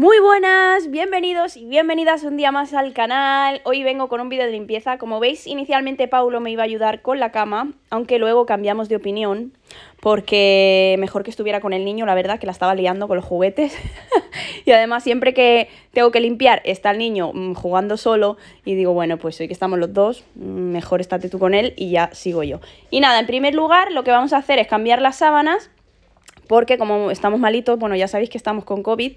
Muy buenas, bienvenidos y bienvenidas un día más al canal. Hoy vengo con un vídeo de limpieza. Como veis, inicialmente Paulo me iba a ayudar con la cama, aunque luego cambiamos de opinión, porque mejor que estuviera con el niño, la verdad, que la estaba liando con los juguetes. y además, siempre que tengo que limpiar, está el niño mm, jugando solo y digo, bueno, pues hoy que estamos los dos, mm, mejor estate tú con él y ya sigo yo. Y nada, en primer lugar, lo que vamos a hacer es cambiar las sábanas porque como estamos malitos, bueno, ya sabéis que estamos con COVID,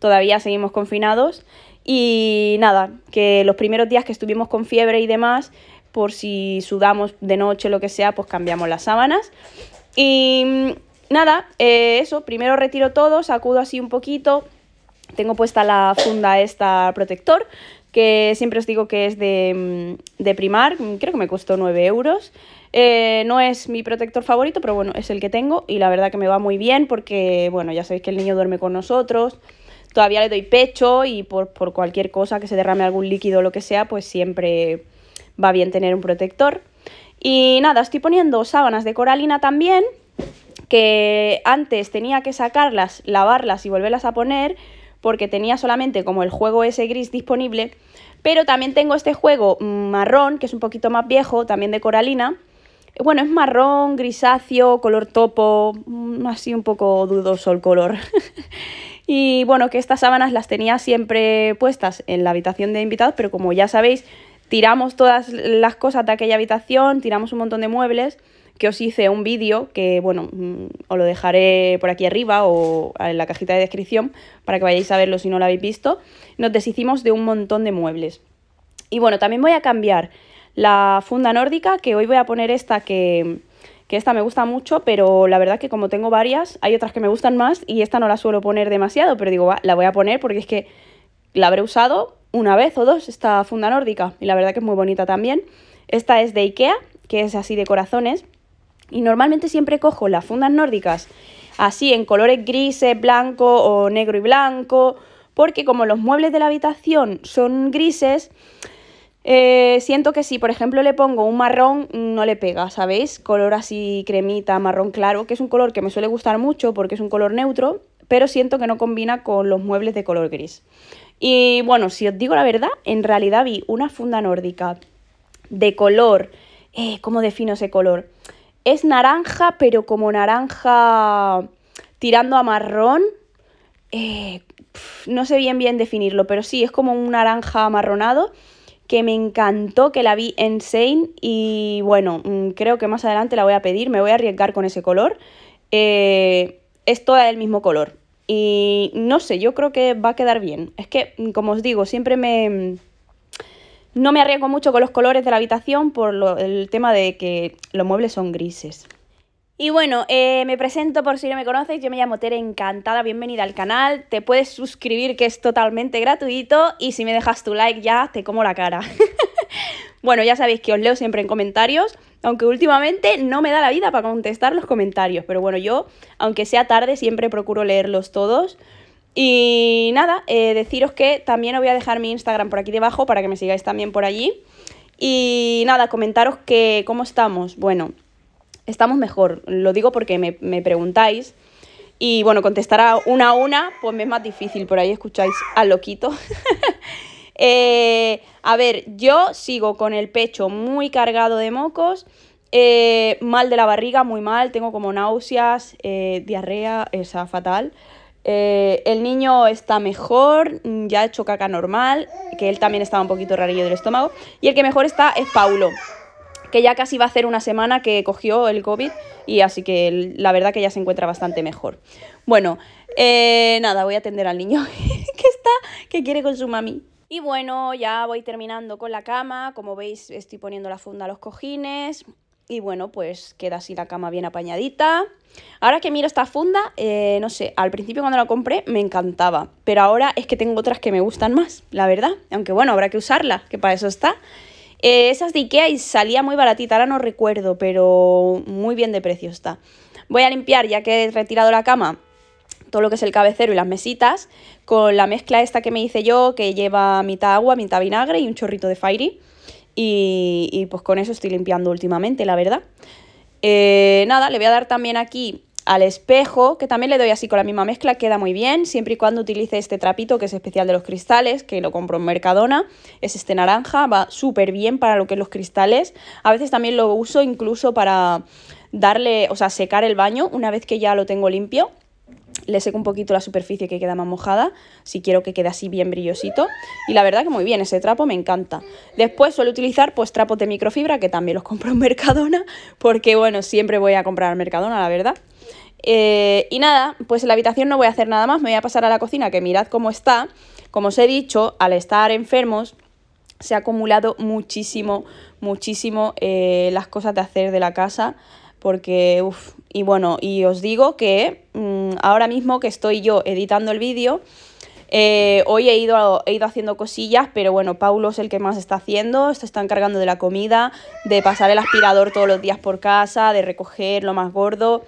todavía seguimos confinados y nada, que los primeros días que estuvimos con fiebre y demás, por si sudamos de noche, lo que sea, pues cambiamos las sábanas. Y mm, nada, eh, eso, primero retiro todo, sacudo así un poquito, tengo puesta la funda esta protector, que siempre os digo que es de, mm, de Primark, mm, creo que me costó 9 euros. Eh, no es mi protector favorito, pero bueno, es el que tengo y la verdad que me va muy bien porque, bueno, ya sabéis que el niño duerme con nosotros, todavía le doy pecho y por, por cualquier cosa que se derrame algún líquido o lo que sea, pues siempre va bien tener un protector. Y nada, estoy poniendo sábanas de coralina también, que antes tenía que sacarlas, lavarlas y volverlas a poner, porque tenía solamente como el juego ese gris disponible, pero también tengo este juego marrón, que es un poquito más viejo, también de Coralina. Bueno, es marrón, grisáceo, color topo, mm, así un poco dudoso el color. y bueno, que estas sábanas las tenía siempre puestas en la habitación de invitados, pero como ya sabéis, tiramos todas las cosas de aquella habitación, tiramos un montón de muebles que os hice un vídeo que, bueno, mm, os lo dejaré por aquí arriba o en la cajita de descripción para que vayáis a verlo si no lo habéis visto, nos deshicimos de un montón de muebles. Y bueno, también voy a cambiar la funda nórdica, que hoy voy a poner esta que, esta me gusta mucho, pero la verdad que como tengo varias, hay otras que me gustan más y esta no la suelo poner demasiado, pero digo, la voy a poner porque es que la habré usado una vez o dos esta funda nórdica y la verdad que es muy bonita también. Esta es de Ikea, que es así de corazones y normalmente siempre cojo las fundas nórdicas así en colores grises, blanco o negro y blanco, porque como los muebles de la habitación son grises, eh, siento que si por ejemplo le pongo un marrón no le pega, ¿sabéis? Color así cremita, marrón claro, que es un color que me suele gustar mucho porque es un color neutro, pero siento que no combina con los muebles de color gris. Y bueno, si os digo la verdad, en realidad vi una funda nórdica de color, eh, ¿cómo defino ese color? Es naranja, pero como naranja tirando a marrón. Eh, no sé bien bien definirlo, pero sí, es como un naranja amarronado que me encantó, que la vi en Sane y bueno, mm, creo que más adelante la voy a pedir, me voy a arriesgar con ese color. Eh, es toda del mismo color y no sé, yo creo que va a quedar bien. Es que, mm, como os digo, siempre me no me arriesgo mucho con los colores de la habitación por el tema de que los muebles son grises. Y bueno, eh, me presento por si no me conoces, yo me llamo Tere Encantada, bienvenida al canal, te puedes suscribir que es totalmente gratuito y si me dejas tu like ya te como la cara. bueno, ya sabéis que os leo siempre en comentarios, aunque últimamente no me da la vida para contestar los comentarios, pero bueno, yo, aunque sea tarde, siempre procuro leerlos todos. Y nada, eh, deciros que también os voy a dejar mi Instagram por aquí debajo para que me sigáis también por allí. Y nada, comentaros que cómo estamos. Bueno, estamos mejor, lo digo porque me, preguntáis. Y bueno, contestar a una a una, pues me es más difícil, por ahí escucháis al loquito. Eh, a ver, yo sigo con el pecho muy cargado de mocos, eh, mal de la barriga, muy mal, tengo como náuseas, diarrea, esa fatal. Eh, el niño está mejor, ya ha hecho caca normal, que él también estaba un poquito rarillo del estómago. Y el que mejor está es Paulo, que ya casi va a hacer una semana que cogió el COVID y así que la verdad que ya se encuentra bastante mejor. Bueno, eh, nada, voy a atender al niño que está, que quiere con su mami. Y bueno, ya voy terminando con la cama. Como veis, estoy poniendo la funda a los cojines. Y bueno, pues queda así la cama bien apañadita. Ahora que miro esta funda, eh, no sé, al principio cuando la compré me encantaba, pero ahora es que tengo otras que me gustan más, la verdad. Aunque bueno, habrá que usarla, que para eso está. Eh, esas de Ikea y salía muy baratita, ahora no recuerdo, pero muy bien de precio está. Voy a limpiar, ya que he retirado la cama, todo lo que es el cabecero y las mesitas, con la mezcla esta que me hice yo, que lleva mitad agua, mitad vinagre y un chorrito de Fairy. Y, pues con eso estoy limpiando últimamente, la verdad. Eh, nada, le voy a dar también aquí al espejo, que también le doy así con la misma mezcla, queda muy bien, siempre y cuando utilice este trapito que es especial de los cristales, que lo compro en Mercadona, es este naranja, va súper bien para lo que es los cristales. A veces también lo uso incluso para darle, o sea, secar el baño una vez que ya lo tengo limpio. Le seco un poquito la superficie que queda más mojada, si quiero que quede así bien brillosito. Y la verdad que muy bien, ese trapo me encanta. Después suelo utilizar pues trapos de microfibra, que también los compro en Mercadona, porque bueno, siempre voy a comprar en Mercadona, la verdad. Eh, y nada, pues en la habitación no voy a hacer nada más, me voy a pasar a la cocina, que mirad cómo está. Como os he dicho, al estar enfermos se ha acumulado muchísimo, muchísimo eh, las cosas de hacer de la casa porque, uff, y bueno, y os digo que mm, ahora mismo que estoy yo editando el vídeo, eh, hoy he ido, he ido haciendo cosillas, pero bueno, Paulo es el que más está haciendo, se está encargando de la comida, de pasar el aspirador todos los días por casa, de recoger lo más gordo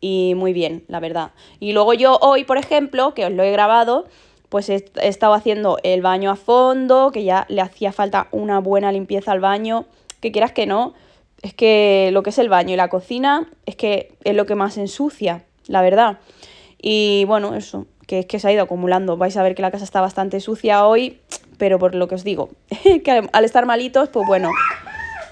y muy bien, la verdad. Y luego yo hoy, por ejemplo, que os lo he grabado, pues he estado haciendo el baño a fondo, que ya le hacía falta una buena limpieza al baño, que quieras que no, es que lo que es el baño y la cocina es que es lo que más ensucia, la verdad. Y bueno, eso, que es que se ha ido acumulando. Vais a ver que la casa está bastante sucia hoy, pero por lo que os digo, que al estar malitos, pues bueno,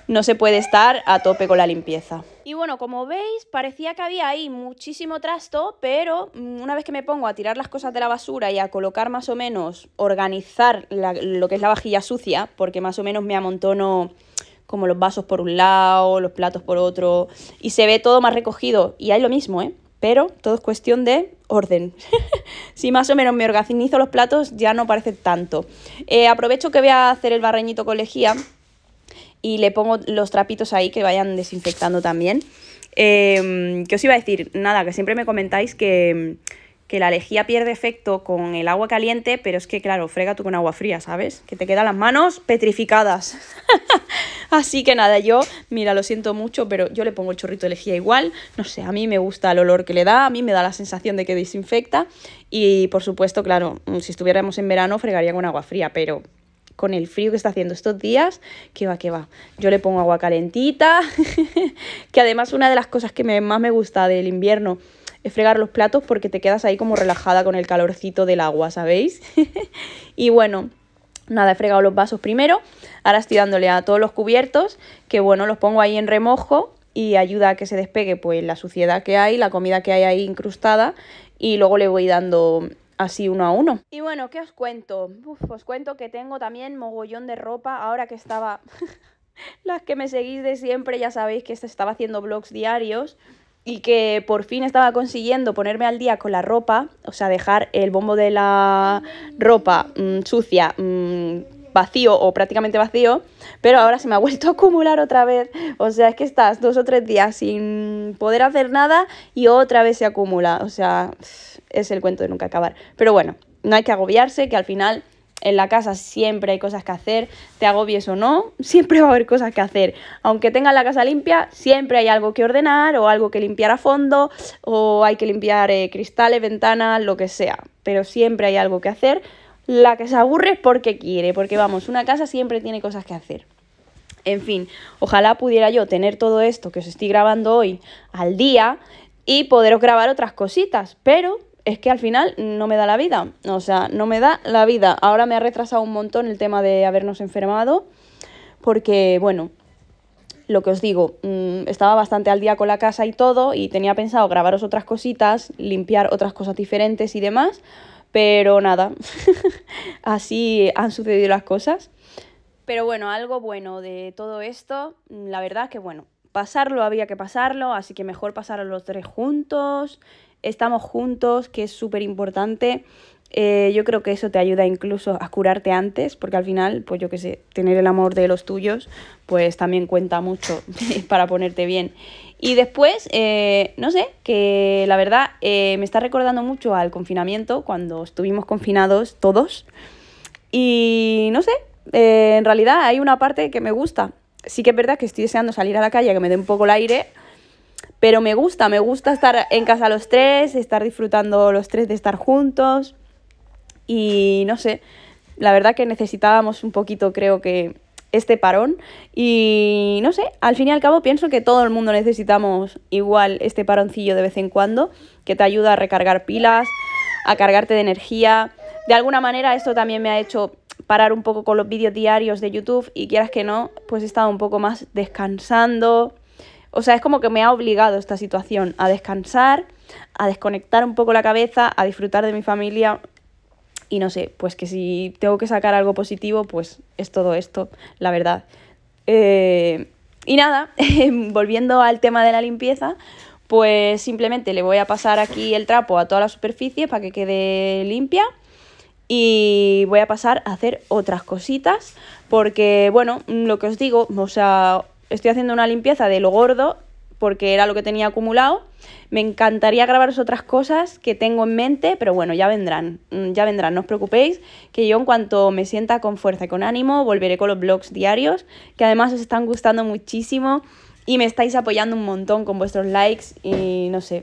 no se puede estar a tope con la limpieza. Y bueno, como veis, parecía que había ahí muchísimo trasto, pero mm, una vez que me pongo a tirar las cosas de la basura y a colocar más o menos, organizar lo que es la vajilla sucia, porque más o menos me amontono como los vasos por un lado, los platos por otro, y se ve todo más recogido. Y hay lo mismo, ¿eh? Pero todo es cuestión de orden. si más o menos me organizo los platos, ya no parece tanto. Eh, aprovecho que voy a hacer el barreñito con lejía y le pongo los trapitos ahí que vayan desinfectando también. Eh, ¿Qué os iba a decir? Nada, que siempre me comentáis que que la lejía pierde efecto con el agua caliente, pero es que, claro, frega tú con agua fría, ¿sabes? Que te quedan las manos petrificadas. Así que nada, yo, mira, lo siento mucho, pero yo le pongo el chorrito de lejía igual. No sé, a mí me gusta el olor que le da, a mí me da la sensación de que desinfecta. Y por supuesto, claro, mm, si estuviéramos en verano, fregaría con agua fría, pero con el frío que está haciendo estos días, que va, que va. Yo le pongo agua calentita, que además una de las cosas que más me gusta del invierno fregar los platos porque te quedas ahí como relajada con el calorcito del agua, ¿sabéis? y bueno, nada, he fregado los vasos primero, ahora estoy dándole a todos los cubiertos, que bueno, los pongo ahí en remojo y ayuda a que se despegue pues la suciedad que hay, la comida que hay ahí incrustada y luego le voy dando así uno a uno. Y bueno, ¿qué os cuento? os cuento que tengo también mogollón de ropa ahora que estaba... Las que me seguís de siempre ya sabéis que estaba haciendo vlogs diarios y que por fin estaba consiguiendo ponerme al día con la ropa, o sea, dejar el bombo de la ropa mm, sucia mm, vacío o prácticamente vacío, pero ahora se me ha vuelto a acumular otra vez. O sea, es que estás dos o tres días sin poder hacer nada y otra vez se acumula. O sea, es el cuento de nunca acabar. Pero bueno, no hay que agobiarse, que al final en la casa siempre hay cosas que hacer, te agobies o no, siempre va a haber cosas que hacer. Aunque tengas la casa limpia, siempre hay algo que ordenar o algo que limpiar a fondo o hay que limpiar eh, cristales, ventanas, lo que sea. Pero siempre hay algo que hacer. La que se aburre es porque quiere, porque vamos, una casa siempre tiene cosas que hacer. En fin, ojalá pudiera yo tener todo esto que os estoy grabando hoy al día y poderos grabar otras cositas, pero es que al final no me da la vida, o sea, no me da la vida. Ahora me ha retrasado un montón el tema de habernos enfermado, porque bueno, lo que os digo, mm, estaba bastante al día con la casa y todo, y tenía pensado grabaros otras cositas, limpiar otras cosas diferentes y demás, pero nada, así han sucedido las cosas. Pero bueno, algo bueno de todo esto, mm, la verdad que bueno, pasarlo había que pasarlo, así que mejor pasarlo los tres juntos estamos juntos, que es súper importante. Eh, yo creo que eso te ayuda incluso a curarte antes, porque al final, pues yo qué sé, tener el amor de los tuyos, pues también cuenta mucho para ponerte bien. Y después, eh, no sé, que la verdad eh, me está recordando mucho al confinamiento, cuando estuvimos confinados todos. Y no sé, en realidad hay una parte que me gusta. Sí que es verdad que estoy deseando salir a la calle, que me dé un poco el aire pero me gusta, me gusta estar en casa los tres, estar disfrutando los tres de estar juntos. Y no sé, la verdad que necesitábamos un poquito, creo que, este parón. Y no sé, al fin y al cabo pienso que todo el mundo necesitamos igual este paroncillo de vez en cuando, que te ayuda a recargar pilas, a cargarte de energía. De alguna manera esto también me ha hecho parar un poco con los vídeos diarios de YouTube y quieras que no, pues he estado un poco más descansando, o sea, es como que me ha obligado esta situación a descansar, a desconectar un poco la cabeza, a disfrutar de mi familia. Y no sé, pues que si tengo que sacar algo positivo, pues es todo esto, la verdad. Eh, y nada, volviendo al tema de la limpieza, pues simplemente le voy a pasar aquí el trapo a toda la superficie para que quede limpia y voy a pasar a hacer otras cositas porque bueno, lo que os digo, o sea, estoy haciendo una limpieza de lo gordo porque era lo que tenía acumulado. Me encantaría grabaros otras cosas que tengo en mente, pero bueno, ya vendrán, mm, ya vendrán, no os preocupéis, que yo en cuanto me sienta con fuerza y con ánimo, volveré con los blogs diarios, que además os están gustando muchísimo y me estáis apoyando un montón con vuestros likes y no sé,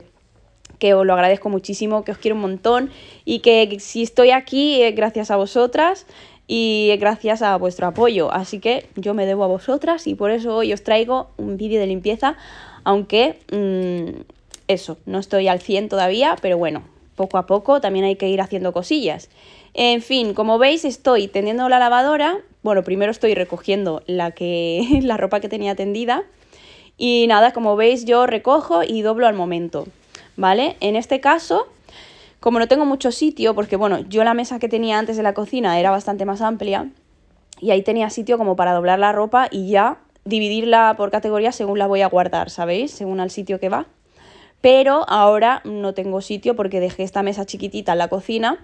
que os lo agradezco muchísimo, que os quiero un montón y que si estoy aquí gracias a vosotras y gracias a vuestro apoyo. Así que yo me debo a vosotras y por eso hoy os traigo un vídeo de limpieza, aunque mm, eso, no estoy al 100 todavía, pero bueno, poco a poco también hay que ir haciendo cosillas. En fin, como veis estoy tendiendo la lavadora, bueno, primero estoy recogiendo la, que, la ropa que tenía tendida y nada, como veis yo recojo y doblo al momento, ¿vale? En este caso como no tengo mucho sitio, porque bueno, yo la mesa que tenía antes de la cocina era bastante más amplia y ahí tenía sitio como para doblar la ropa y ya dividirla por categoría según la voy a guardar, ¿sabéis? Según al sitio que va. Pero ahora no tengo sitio porque dejé esta mesa chiquitita en la cocina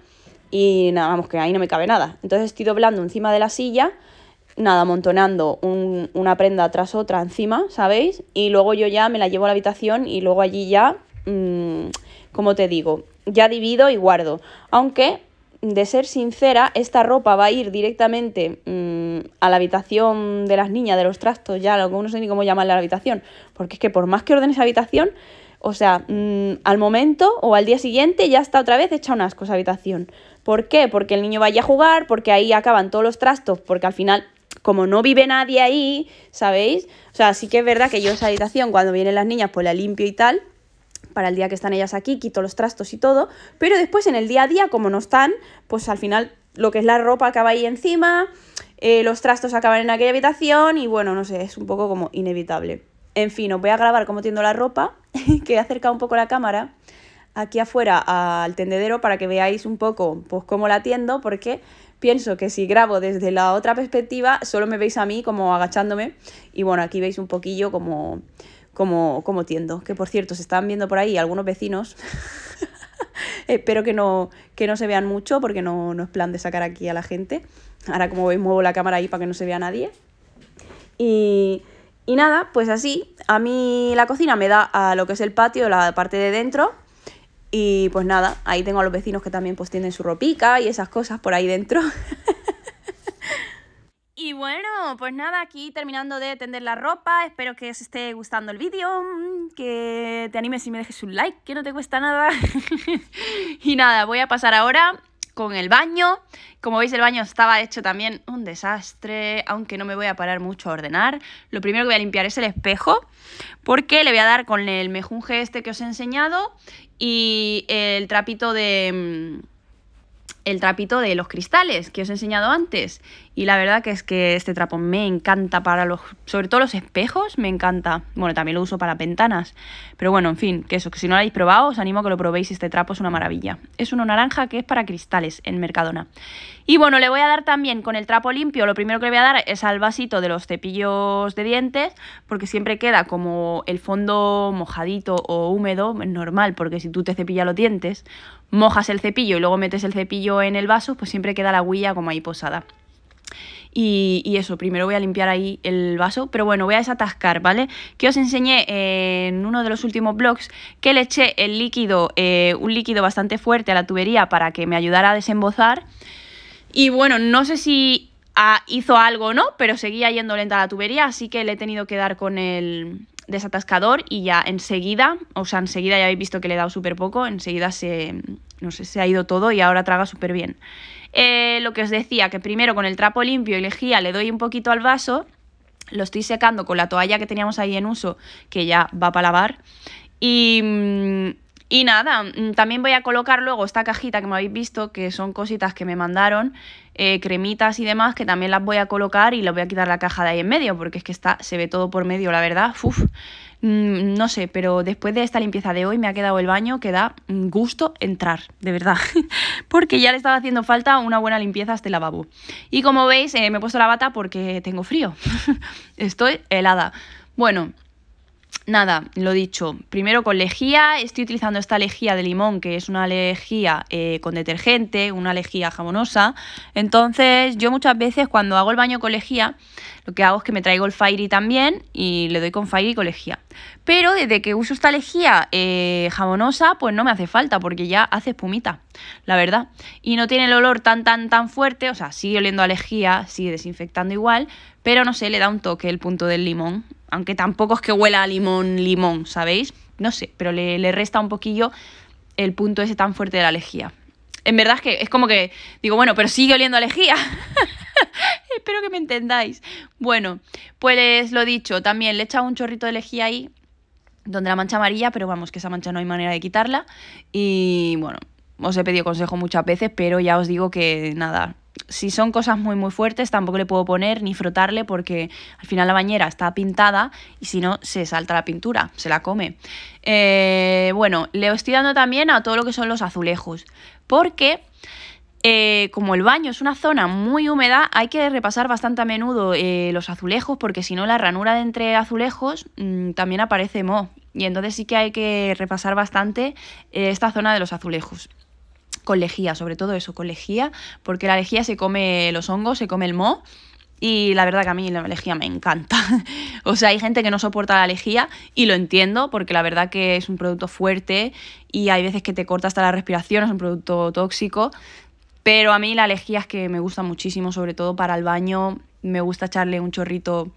y nada, vamos, que ahí no me cabe nada. Entonces estoy doblando encima de la silla nada, amontonando una prenda tras otra encima, ¿sabéis? Y luego yo ya me la llevo a la habitación y luego allí ya, mm, como te digo, ya divido y guardo. Aunque, de ser sincera, esta ropa va a ir directamente mm, a la habitación de las niñas, de los trastos, ya, no sé ni cómo llamarle a la habitación. Porque es que por más que ordenes habitación, o sea, mm, al momento o al día siguiente ya está otra vez hecha un asco esa habitación. ¿Por qué? Porque el niño vaya a jugar, porque ahí acaban todos los trastos, porque al final como no vive nadie ahí, ¿sabéis? O sea, sí que es verdad que yo esa habitación cuando vienen las niñas pues la limpio y tal, para el día que están ellas aquí, quito los trastos y todo, pero después en el día a día, como no están, pues al final lo que es la ropa acaba ahí encima, eh, los trastos acaban en aquella habitación y bueno, no sé, es un poco como inevitable. En fin, os voy a grabar cómo tiendo la ropa, que he acercado un poco la cámara aquí afuera al tendedero para que veáis un poco pues cómo la tiendo, porque pienso que si grabo desde la otra perspectiva solo me veis a mí como agachándome y bueno, aquí veis un poquillo como como, como tiendo. Que por cierto, se están viendo por ahí algunos vecinos. Espero eh, que no, que no se vean mucho porque no, no es plan de sacar aquí a la gente. Ahora como veis muevo la cámara ahí para que no se vea nadie. Y, y nada, pues así, a mí la cocina me da a lo que es el patio, la parte de dentro. Y pues nada, ahí tengo a los vecinos que también pues tienen su ropica y esas cosas por ahí dentro. Y bueno, pues nada, aquí terminando de tender la ropa, espero que os esté gustando el vídeo, mm, que te animes y me dejes un like, que no te cuesta nada. y nada, voy a pasar ahora con el baño. Como veis, el baño estaba hecho también un desastre, aunque no me voy a parar mucho a ordenar. Lo primero que voy a limpiar es el espejo, porque le voy a dar con el mejunje este que os he enseñado y el trapito de mm, el trapito de los cristales que os he enseñado antes. Y la verdad que es que este trapo me encanta para los... Sobre todo los espejos, me encanta. Bueno, también lo uso para ventanas. Pero bueno, en fin, que eso, que si no lo habéis probado, os animo a que lo probéis. Este trapo es una maravilla. Es uno naranja que es para cristales en Mercadona. Y bueno, le voy a dar también con el trapo limpio. Lo primero que le voy a dar es al vasito de los cepillos de dientes. Porque siempre queda como el fondo mojadito o húmedo. Es normal, porque si tú te cepillas los dientes mojas el cepillo y luego metes el cepillo en el vaso, pues siempre queda la huella como ahí posada. Y, eso, primero voy a limpiar ahí el vaso, pero bueno, voy a desatascar, ¿vale? Que os enseñé en uno de los últimos blogs que le eché el líquido, eh, un líquido bastante fuerte a la tubería para que me ayudara a desembozar. Y bueno, no sé si hizo algo o no, pero seguía yendo lenta la tubería, así que le he tenido que dar con el, desatascador y ya enseguida, o sea, enseguida ya habéis visto que le he dado súper poco, enseguida se, no sé, se ha ido todo y ahora traga súper bien. Eh, lo que os decía, que primero con el trapo limpio y lejía le doy un poquito al vaso, lo estoy secando con la toalla que teníamos ahí en uso, que ya va para lavar, y, mm, y nada, mm, también voy a colocar luego esta cajita que me habéis visto, que son cositas que me mandaron, eh, cremitas y demás, que también las voy a colocar y las voy a quitar la caja de ahí en medio, porque es que está, se ve todo por medio, la verdad. Mm, no sé, pero después de esta limpieza de hoy me ha quedado el baño que da mm, gusto entrar, de verdad, porque ya le estaba haciendo falta una buena limpieza a este lavabo. Y como veis, eh, me he puesto la bata porque tengo frío, estoy helada. Bueno, nada, lo dicho, primero con lejía, estoy utilizando esta lejía de limón, que es una lejía eh, con detergente, una lejía jamonosa. Entonces, yo muchas veces cuando hago el baño con lejía, lo que hago es que me traigo el Fairy también y le doy con Fairy y con lejía. Pero desde que uso esta lejía eh, jamonosa, pues no me hace falta, porque ya hace espumita, la verdad. Y no tiene el olor tan, tan, tan fuerte, o sea, sigue oliendo a lejía, sigue desinfectando igual, pero no sé, le da un toque el punto del limón aunque tampoco es que huela a limón, limón, ¿sabéis? No sé, pero le, le resta un poquillo el punto ese tan fuerte de la lejía. En verdad es que es como que digo, bueno, pero sigue oliendo a lejía. Espero que me entendáis. Bueno, pues lo dicho, también le he echado un chorrito de lejía ahí, donde la mancha amarilla, pero vamos, que esa mancha no hay manera de quitarla. Y bueno, os he pedido consejo muchas veces, pero ya os digo que nada, si son cosas muy muy fuertes tampoco le puedo poner ni frotarle porque al final la bañera está pintada y si no se salta la pintura, se la come. Eh, bueno, le estoy dando también a todo lo que son los azulejos porque eh, como el baño es una zona muy húmeda hay que repasar bastante a menudo eh, los azulejos porque si no la ranura de entre azulejos mm, también aparece moho y entonces sí que hay que repasar bastante esta zona de los azulejos lejía, sobre todo eso, colegía, porque la lejía se come los hongos, se come el mo Y la verdad que a mí la lejía me encanta. o sea, hay gente que no soporta la lejía y lo entiendo porque la verdad que es un producto fuerte y hay veces que te corta hasta la respiración, es un producto tóxico. Pero a mí la lejía es que me gusta muchísimo, sobre todo para el baño. Me gusta echarle un chorrito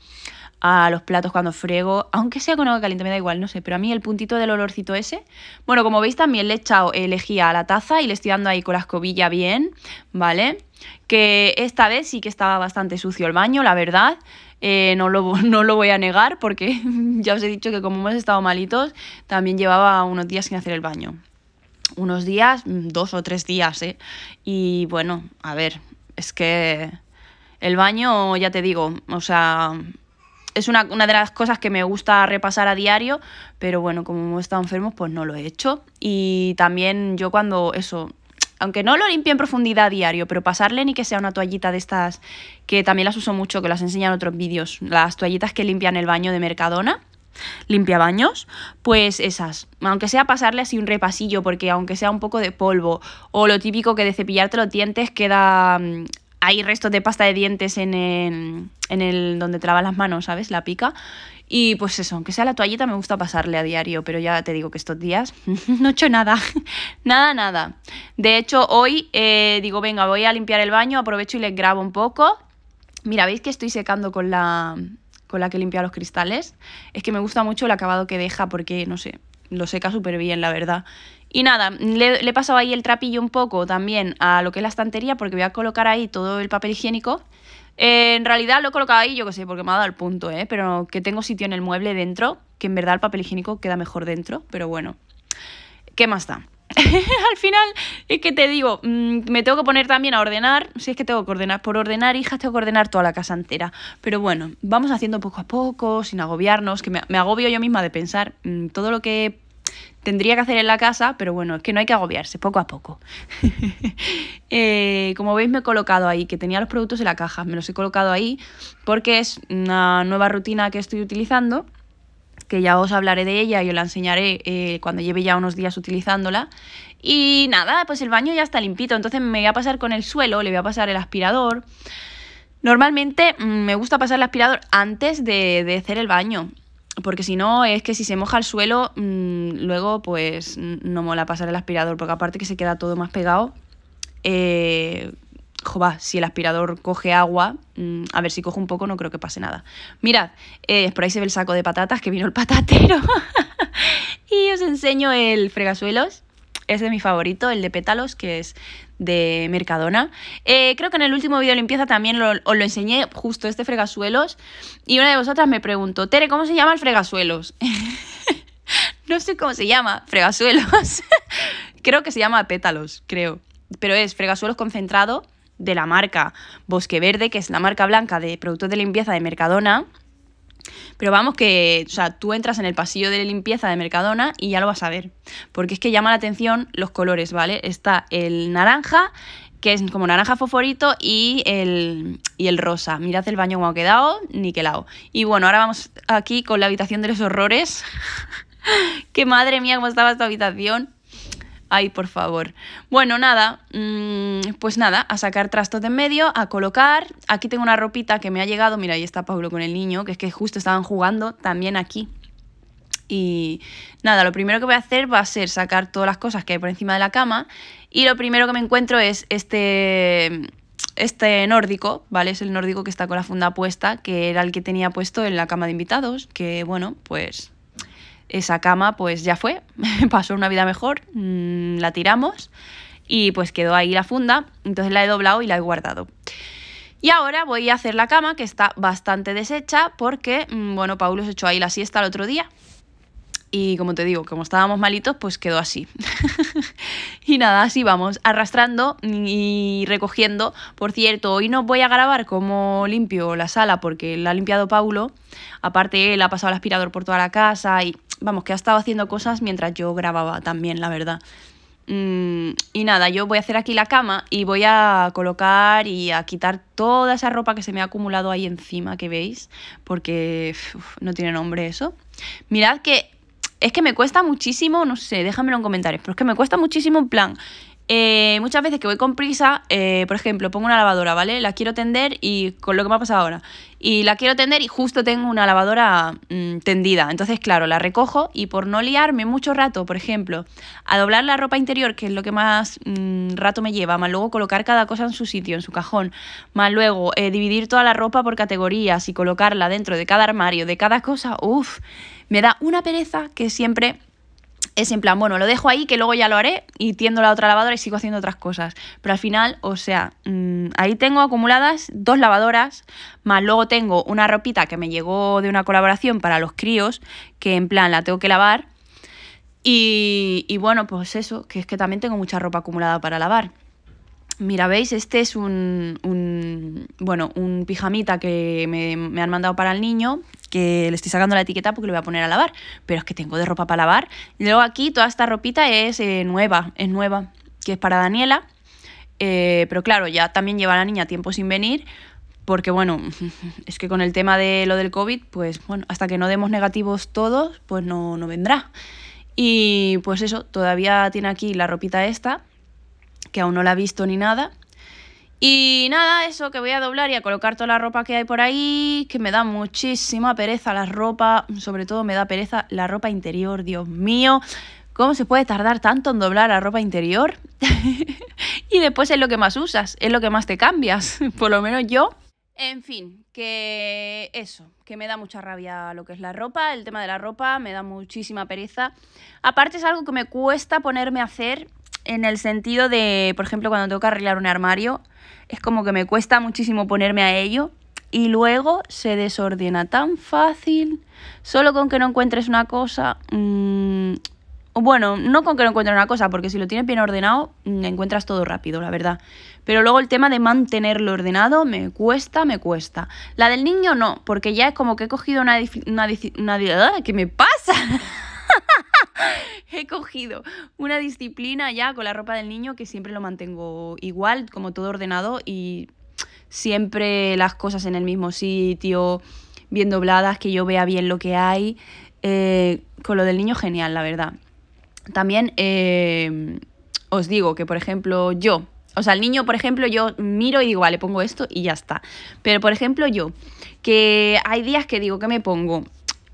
a los platos cuando frego. aunque sea con agua caliente, me da igual, no sé, pero a mí el puntito del olorcito ese. Bueno, como veis también le he echado Elegía a la taza y le estoy dando ahí con la escobilla bien, ¿vale? Que esta vez sí que estaba bastante sucio el baño, la verdad. Eh, no, lo, no lo voy a negar porque ya os he dicho que como hemos estado malitos, también llevaba unos días sin hacer el baño. Unos días, mm, dos o tres días, ¿eh? Y bueno, a ver, es que el baño, ya te digo, o sea, es una, de las cosas que me gusta repasar a diario, pero bueno, como hemos estado enfermos, pues no lo he hecho. Y también yo cuando eso, aunque no lo limpie en profundidad a diario, pero pasarle ni que sea una toallita de estas, que también las uso mucho, que las enseñan en otros vídeos, las toallitas que limpian el baño de Mercadona, limpia baños, pues esas, aunque sea pasarle así un repasillo, porque aunque sea un poco de polvo, o lo típico que de cepillarte los dientes queda mm, hay restos de pasta de dientes en el, donde trabas las manos, ¿sabes? La pica. Y pues eso, aunque sea la toallita, me gusta pasarle a diario, pero ya te digo que estos días no he hecho nada, nada, nada. De hecho, hoy eh, digo, venga, voy a limpiar el baño, aprovecho y les grabo un poco. Mira, veis que estoy secando con la, con la que limpia los cristales. Es que me gusta mucho el acabado que deja porque, no sé, lo seca súper bien, la verdad. Y nada, le, he pasado ahí el trapillo un poco también a lo que es la estantería porque voy a colocar ahí todo el papel higiénico. Eh, en realidad lo he colocado ahí, yo qué sé, porque me ha dado el punto, ¿eh? Pero que tengo sitio en el mueble dentro, que en verdad el papel higiénico queda mejor dentro, pero bueno. ¿Qué más da? al final es que te digo, mm, me tengo que poner también a ordenar, si es que tengo que ordenar, por ordenar, hijas, tengo que ordenar toda la casa entera. Pero bueno, vamos haciendo poco a poco, sin agobiarnos, que me, agobio yo misma de pensar mm, todo lo que tendría que hacer en la casa, pero bueno, es que no hay que agobiarse, poco a poco. Eh, como veis me he colocado ahí, que tenía los productos en la caja, me los he colocado ahí porque es una nueva rutina que estoy utilizando que ya os hablaré de ella y os la enseñaré eh, cuando lleve ya unos días utilizándola. Y nada, pues el baño ya está limpito, entonces me voy a pasar con el suelo, le voy a pasar el aspirador. Normalmente mm, me gusta pasar el aspirador antes de, de hacer el baño porque si no, es que si se moja el suelo, mm, luego pues no mola pasar el aspirador, porque aparte que se queda todo más pegado. Eh, si el aspirador coge agua, mm, a ver si coge un poco, no creo que pase nada. Mirad, eh, por ahí se ve el saco de patatas que vino el patatero. y os enseño el fregasuelos. Es de mi favorito, el de pétalos, que es de Mercadona. Eh, creo que en el último vídeo de limpieza también lo, os lo enseñé, justo este fregasuelos. Y una de vosotras me preguntó, Tere, ¿cómo se llama el fregasuelos? no sé cómo se llama, fregasuelos. creo que se llama pétalos, creo. Pero es fregasuelos concentrado de la marca Bosque Verde, que es la marca blanca de productos de limpieza de Mercadona. Pero vamos que, o sea, tú entras en el pasillo de limpieza de Mercadona y ya lo vas a ver. Porque es que llama la atención los colores, ¿vale? Está el naranja, que es como naranja fosforito, y el, rosa. Mirad el baño como ha quedado, niquelado. Y bueno, ahora vamos aquí con la habitación de los horrores. ¡Qué madre mía, cómo estaba esta habitación. Ay, por favor. Bueno, nada, mm, pues nada, a sacar trastos de en medio, a colocar. Aquí tengo una ropita que me ha llegado. Mira, ahí está Pablo con el niño, que es que justo estaban jugando también aquí. Y nada, lo primero que voy a hacer va a ser sacar todas las cosas que hay por encima de la cama. Y lo primero que me encuentro es este, este nórdico, ¿vale? Es el nórdico que está con la funda puesta, que era el que tenía puesto en la cama de invitados. Que bueno, pues esa cama pues ya fue, pasó una vida mejor, mm, la tiramos y pues quedó ahí la funda, entonces la he doblado y la he guardado. Y ahora voy a hacer la cama que está bastante deshecha porque, mm, bueno, Paulo se echó ahí la siesta el otro día y como te digo, como estábamos malitos, pues quedó así. y nada, así vamos, arrastrando y recogiendo. Por cierto, hoy no voy a grabar cómo limpio la sala porque la ha limpiado Paulo. Aparte, él ha pasado el aspirador por toda la casa y vamos, que ha estado haciendo cosas mientras yo grababa también, la verdad. Mm, y nada, yo voy a hacer aquí la cama y voy a colocar y a quitar toda esa ropa que se me ha acumulado ahí encima, que veis, porque no tiene nombre eso. Mirad que es que me cuesta muchísimo, no sé, déjamelo en comentarios, pero es que me cuesta muchísimo en plan eh, muchas veces que voy con prisa, eh, por ejemplo, pongo una lavadora, ¿vale? La quiero tender y con lo que me ha pasado ahora. Y la quiero tender y justo tengo una lavadora mm, tendida. Entonces, claro, la recojo y por no liarme mucho rato, por ejemplo, a doblar la ropa interior, que es lo que más mm, rato me lleva, más luego colocar cada cosa en su sitio, en su cajón, más luego eh, dividir toda la ropa por categorías y colocarla dentro de cada armario, de cada cosa, uff, me da una pereza que siempre es en plan, bueno, lo dejo ahí, que luego ya lo haré y tiendo la otra lavadora y sigo haciendo otras cosas. Pero al final, o sea, mm, ahí tengo acumuladas dos lavadoras, más luego tengo una ropita que me llegó de una colaboración para los críos, que en plan la tengo que lavar. Y, y bueno, pues eso, que es que también tengo mucha ropa acumulada para lavar. Mira, veis, este es un, bueno, un pijamita que me, han mandado para el niño, que le estoy sacando la etiqueta porque lo voy a poner a lavar, pero es que tengo de ropa para lavar. Y luego aquí toda esta ropita es eh, nueva, es nueva, que es para Daniela, eh, pero claro, ya también lleva la niña tiempo sin venir, porque bueno, es que con el tema de lo del COVID, pues bueno, hasta que no demos negativos todos, pues no, no vendrá. Y pues eso, todavía tiene aquí la ropita esta, que aún no la he visto ni nada. Y nada, eso que voy a doblar y a colocar toda la ropa que hay por ahí, que me da muchísima pereza la ropa, sobre todo me da pereza la ropa interior, Dios mío. ¿Cómo se puede tardar tanto en doblar la ropa interior? y después es lo que más usas, es lo que más te cambias, por lo menos yo. En fin, que eso, que me da mucha rabia lo que es la ropa, el tema de la ropa me da muchísima pereza. Aparte es algo que me cuesta ponerme a hacer en el sentido de, por ejemplo, cuando tengo que arreglar un armario, es como que me cuesta muchísimo ponerme a ello y luego se desordena tan fácil, solo con que no encuentres una cosa... Mmm, bueno, no con que no encuentres una cosa, porque si lo tienes bien ordenado, mm, encuentras todo rápido, la verdad. Pero luego el tema de mantenerlo ordenado me cuesta, me cuesta. La del niño no, porque ya es como que he cogido una... una, una ¡ah! ¿Qué me pasa? he cogido una disciplina ya con la ropa del niño que siempre lo mantengo igual, como todo ordenado y siempre las cosas en el mismo sitio, bien dobladas, que yo vea bien lo que hay. Eh, con lo del niño genial, la verdad. También eh, os digo que, por ejemplo, yo, o sea, el niño, por ejemplo, yo miro y digo, vale, pongo esto y ya está. Pero, por ejemplo, yo, que hay días que digo, que me pongo?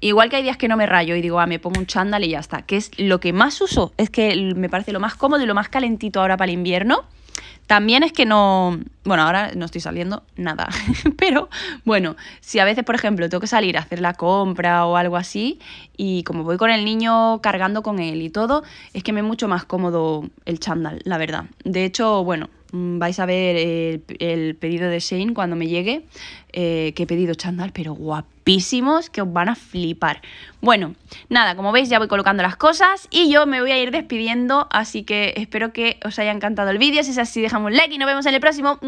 Igual que hay días que no me rayo y digo, ah, me pongo un chándal y ya está, que es lo que más uso, es que me parece lo más cómodo y lo más calentito ahora para el invierno. También es que no, bueno, ahora no estoy saliendo nada, pero bueno, si a veces, por ejemplo, tengo que salir a hacer la compra o algo así, y como voy con el niño cargando con él y todo, es que me es mucho más cómodo el chándal, la verdad. De hecho, bueno, Mm, vais a ver el, pedido de Shane cuando me llegue, eh, que he pedido chándal, pero guapísimos, que os van a flipar. Bueno, nada, como veis ya voy colocando las cosas y yo me voy a ir despidiendo, así que espero que os haya encantado el vídeo, si es así dejamos un like y nos vemos en el próximo.